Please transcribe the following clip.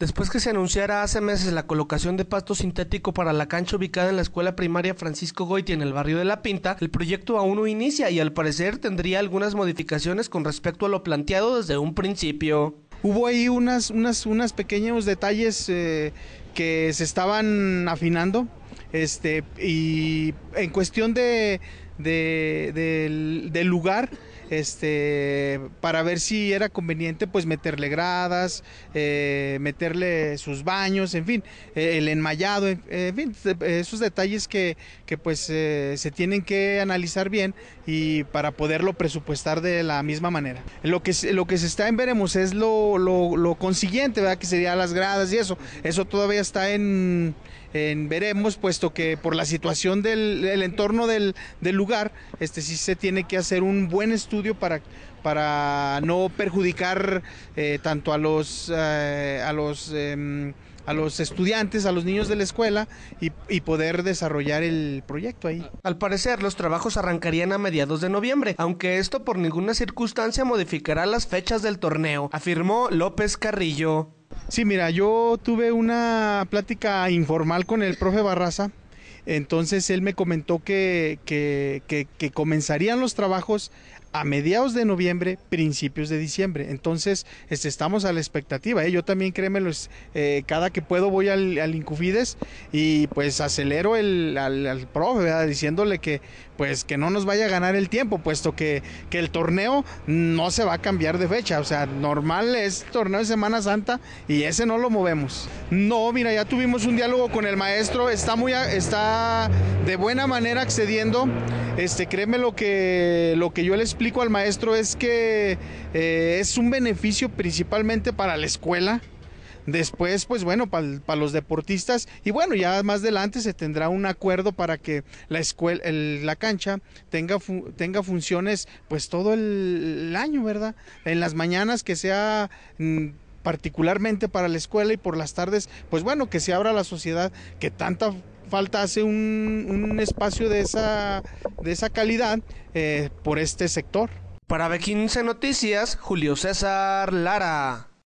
Después que se anunciara hace meses la colocación de pasto sintético para la cancha ubicada en la escuela primaria Francisco Goiti en el barrio de La Pinta, el proyecto aún no inicia y al parecer tendría algunas modificaciones con respecto a lo planteado desde un principio. Hubo ahí unas, pequeños detalles eh, que se estaban afinando este, y en cuestión de, de del, del lugar este, para ver si era conveniente pues meterle gradas, eh, meterle sus baños, en fin, eh, el enmayado, en, fin, esos detalles que, pues eh, se tienen que analizar bien y para poderlo presupuestar de la misma manera. Lo que, lo que se está en veremos es lo, consiguiente, ¿verdad? Que sería las gradas y eso. Eso todavía está en, veremos, puesto que por la situación del entorno del, del lugar, este sí se tiene que hacer un buen estudio para, para no perjudicar eh, tanto a los, eh, a, los, em, a los estudiantes, a los niños de la escuela y, y, poder desarrollar el proyecto ahí. Al parecer, los trabajos arrancarían a mediados de noviembre, aunque esto por ninguna circunstancia modificará las fechas del torneo, afirmó López Carrillo. Sí, mira, yo tuve una plática informal con el profe Barraza entonces él me comentó que, comenzarían los trabajos a mediados de noviembre, principios de diciembre. Entonces, este, estamos a la expectativa. ¿eh? Yo también, créeme eh, cada que puedo voy al, Incufides y pues acelero el, al, profe, diciéndole que pues que no nos vaya a ganar el tiempo, puesto que, que, el torneo no se va a cambiar de fecha. O sea, normal es torneo de Semana Santa y ese no lo movemos. No, mira, ya tuvimos un diálogo con el maestro, está muy, está de buena manera accediendo. Este, créeme lo que, lo que yo le explico al maestro es que eh, es un beneficio principalmente para la escuela. Después, pues bueno, para los deportistas. Y bueno, ya más adelante se tendrá un acuerdo para que la escuela, la cancha tenga, tenga funciones pues todo el, el, año, ¿verdad? En las mañanas que sea mm, particularmente para la escuela y por las tardes, pues bueno, que se abra la sociedad que tanta Falta un, un espacio de esa, de esa calidad eh, por este sector. Para B15 Noticias, Julio César Lara.